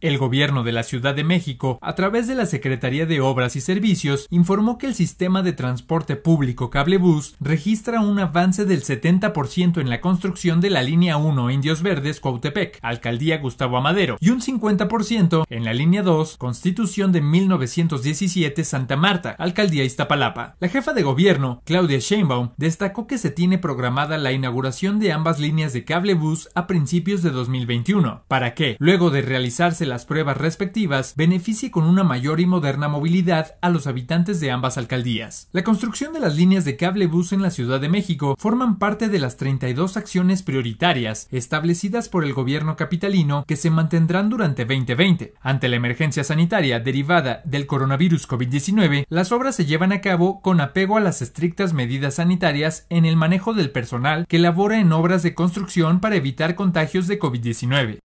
El gobierno de la Ciudad de México, a través de la Secretaría de Obras y Servicios, informó que el sistema de transporte público cablebús registra un avance del 70% en la construcción de la línea 1 Indios Verdes cautepec Alcaldía Gustavo Amadero, y un 50% en la línea 2 Constitución de 1917 Santa Marta, Alcaldía Iztapalapa. La jefa de gobierno, Claudia Sheinbaum, destacó que se tiene programada la inauguración de ambas líneas de cablebus a principios de 2021, para que, luego de realizarse las pruebas respectivas beneficie con una mayor y moderna movilidad a los habitantes de ambas alcaldías. La construcción de las líneas de cable bus en la Ciudad de México forman parte de las 32 acciones prioritarias establecidas por el gobierno capitalino que se mantendrán durante 2020. Ante la emergencia sanitaria derivada del coronavirus COVID-19, las obras se llevan a cabo con apego a las estrictas medidas sanitarias en el manejo del personal que labora en obras de construcción para evitar contagios de COVID-19.